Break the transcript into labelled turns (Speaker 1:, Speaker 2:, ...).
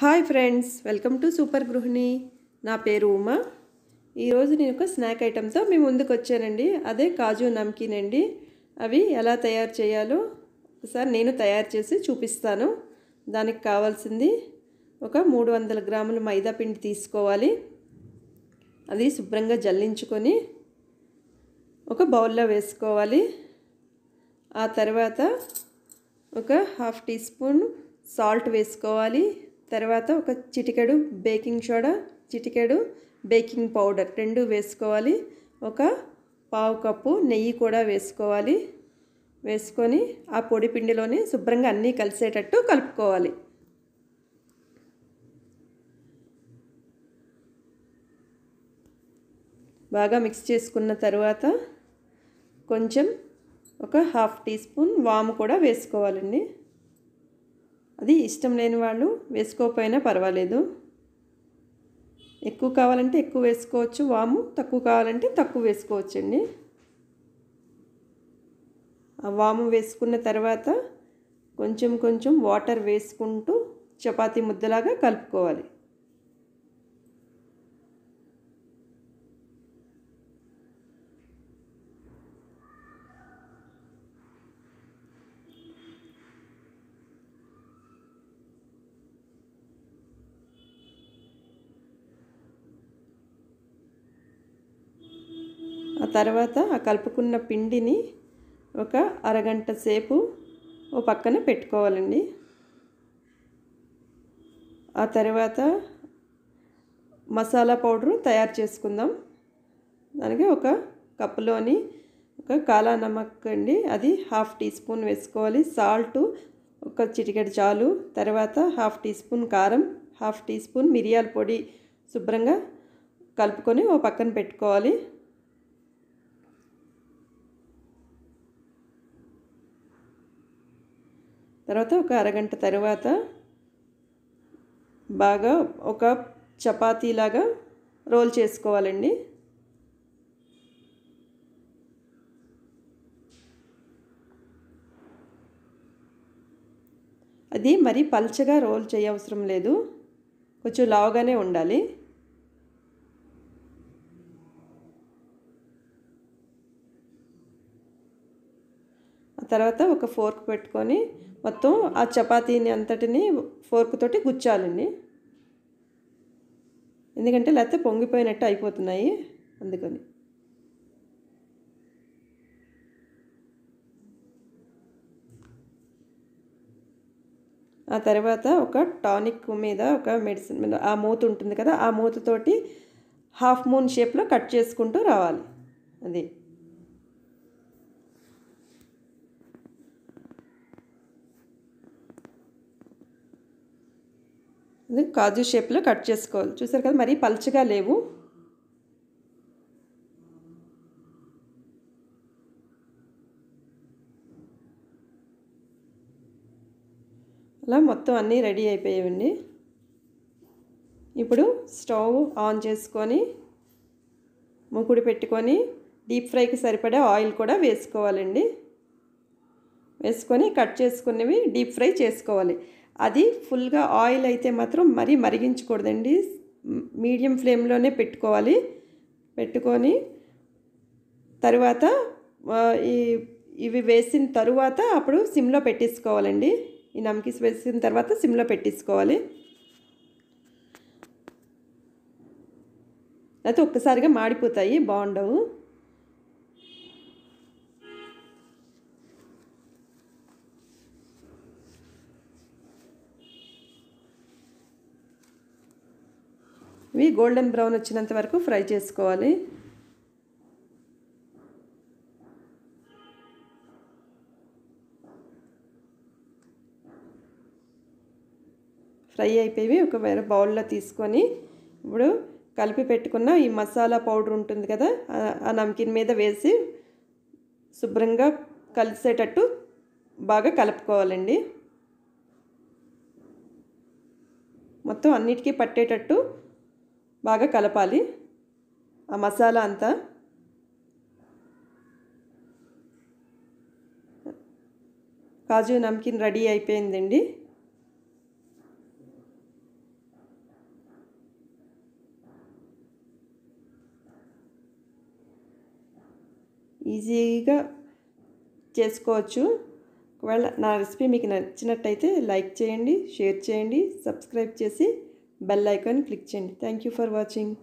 Speaker 1: hi friends welcome to super గృహిణి నా పేరు ఉమా ఈరోజు నేను ఒక స్నాక్ ఐటెంతో మీ ముందుకు వచ్చానండి అదే కాజు నమ్కీన్ అండి అవి ఎలా తయారు చేయాలో ఒకసారి నేను తయారు చేసి చూపిస్తాను దానికి కావాల్సింది ఒక మూడు వందల గ్రాముల మైదా పిండి తీసుకోవాలి అది శుభ్రంగా జల్లించుకొని ఒక బౌల్లో వేసుకోవాలి ఆ తర్వాత ఒక హాఫ్ టీ స్పూన్ సాల్ట్ వేసుకోవాలి తర్వాత ఒక చిటికెడు బేకింగ్ సోడా చిటికెడు బేకింగ్ పౌడర్ రెండు వేసుకోవాలి ఒక పావు కప్పు నెయ్యి కూడా వేసుకోవాలి వేసుకొని ఆ పొడి పిండిలోనే శుభ్రంగా అన్నీ కలిసేటట్టు కలుపుకోవాలి బాగా మిక్స్ చేసుకున్న తర్వాత కొంచెం ఒక హాఫ్ టీ స్పూన్ వాము కూడా వేసుకోవాలండి అది ఇష్టం లేని వాళ్ళు వేసుకోకపోయినా పర్వాలేదు ఎక్కువ కావాలంటే ఎక్కువ వేసుకోవచ్చు వాము తక్కువ కావాలంటే తక్కువ వేసుకోవచ్చండి ఆ వాము వేసుకున్న తర్వాత కొంచెం కొంచెం వాటర్ వేసుకుంటూ చపాతీ ముద్దలాగా కలుపుకోవాలి తర్వాత ఆ కలుపుకున్న పిండిని ఒక అరగంట సేపు ఓ పక్కన పెట్టుకోవాలండి ఆ తర్వాత మసాలా పౌడరు తయారు చేసుకుందాం దానికి ఒక కప్పులోని ఒక కాలా నమక్ అండి అది హాఫ్ టీ స్పూన్ వేసుకోవాలి సాల్ట్ ఒక చిటికెడు చాలు తర్వాత హాఫ్ టీ స్పూన్ కారం హాఫ్ టీ స్పూన్ మిరియాల పొడి శుభ్రంగా కలుపుకొని ఓ పక్కన పెట్టుకోవాలి తర్వాత ఒక అరగంట తర్వాత బాగా ఒక చపాతీలాగా రోల్ చేసుకోవాలండి అది మరి పల్చగా రోల్ చేయవసరం లేదు కొంచెం లావుగానే ఉండాలి తర్వాత ఒక ఫోర్క్ పెట్టుకొని మొత్తం ఆ చపాతీని అంతటిని ఫోర్క్ తోటి గుచ్చాలండి ఎందుకంటే లేకపోతే పొంగిపోయినట్టు అయిపోతున్నాయి అందుకని ఆ తర్వాత ఒక టానిక్ మీద ఒక మెడిసిన్ ఆ మూత ఉంటుంది కదా ఆ మూతతోటి హాఫ్ మూన్ షేప్లో కట్ చేసుకుంటూ రావాలి అది కాజు షేప్లో కట్ చేసుకోవాలి చూసారు కదా మరీ పలచగా లేవు అలా మొత్తం అన్నీ రెడీ అయిపోయాయండి ఇప్పుడు స్టవ్ ఆన్ చేసుకొని ముకుడు పెట్టుకొని డీప్ ఫ్రైకి సరిపడే ఆయిల్ కూడా వేసుకోవాలండి వేసుకొని కట్ చేసుకున్నవి డీప్ ఫ్రై చేసుకోవాలి అది ఫుల్గా ఆయిల్ అయితే మాత్రం మరీ మరిగించకూడదండి మీడియం ఫ్లేమ్లోనే పెట్టుకోవాలి పెట్టుకొని తరువాత ఈ ఇవి వేసిన తరువాత అప్పుడు సిమ్లో పెట్టేసుకోవాలండి ఈ నమ్కిస్ వేసిన తర్వాత సిమ్లో పెట్టేసుకోవాలి లేకపోతే ఒక్కసారిగా మాడిపోతాయి బాగుండవు ఇవి గోల్డెన్ బ్రౌన్ వచ్చినంత వరకు ఫ్రై చేసుకోవాలి ఫ్రై అయిపోయి ఒక వేరే బౌల్లో తీసుకొని ఇప్పుడు కలిపి పెట్టుకున్న ఈ మసాలా పౌడర్ ఉంటుంది కదా ఆ నమ్కిన్ మీద వేసి శుభ్రంగా కలిసేటట్టు బాగా కలుపుకోవాలండి మొత్తం అన్నిటికీ పట్టేటట్టు బాగా కలపాలి ఆ మసాలా అంతా కాజు నమ్కిన్ రెడీ అయిపోయిందండి ఈజీగా చేసుకోవచ్చు ఒకవేళ నా రెసిపీ మీకు నచ్చినట్టయితే లైక్ చేయండి షేర్ చేయండి సబ్స్క్రైబ్ చేసి bell icon click thank you for watching